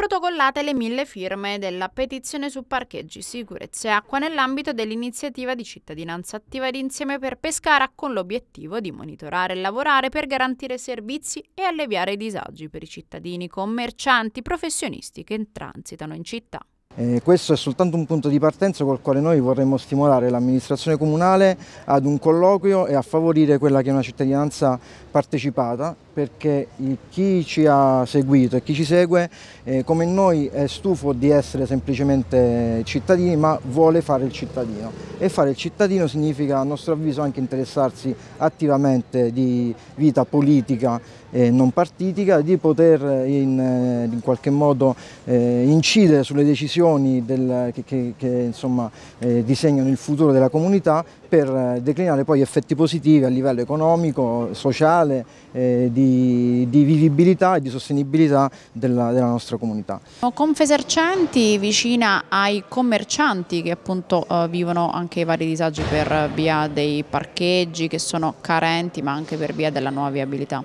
protocollate le mille firme della petizione su parcheggi, sicurezza e acqua nell'ambito dell'iniziativa di cittadinanza attiva ed Insieme per Pescara con l'obiettivo di monitorare e lavorare per garantire servizi e alleviare i disagi per i cittadini, commercianti, professionisti che transitano in città. Eh, questo è soltanto un punto di partenza col quale noi vorremmo stimolare l'amministrazione comunale ad un colloquio e a favorire quella che è una cittadinanza partecipata perché chi ci ha seguito e chi ci segue eh, come noi è stufo di essere semplicemente cittadini ma vuole fare il cittadino e fare il cittadino significa a nostro avviso anche interessarsi attivamente di vita politica e non partitica, di poter eh, in, eh, in qualche modo eh, incidere sulle decisioni del, che, che, che insomma, eh, disegnano il futuro della comunità per eh, declinare poi effetti positivi a livello economico, sociale, eh, di, di, vivibilità e di sostenibilità della, della nostra comunità. Confesercenti vicina ai commercianti che appunto vivono anche anche i vari disagi per via dei parcheggi che sono carenti ma anche per via della nuova viabilità.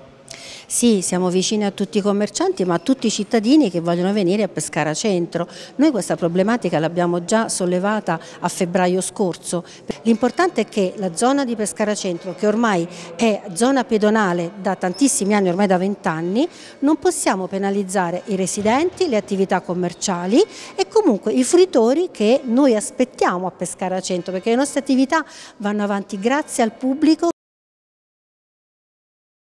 Sì, siamo vicini a tutti i commercianti ma a tutti i cittadini che vogliono venire a Pescara Centro. Noi questa problematica l'abbiamo già sollevata a febbraio scorso. L'importante è che la zona di Pescara Centro, che ormai è zona pedonale da tantissimi anni, ormai da vent'anni, non possiamo penalizzare i residenti, le attività commerciali e comunque i fruitori che noi aspettiamo a Pescara Centro perché le nostre attività vanno avanti grazie al pubblico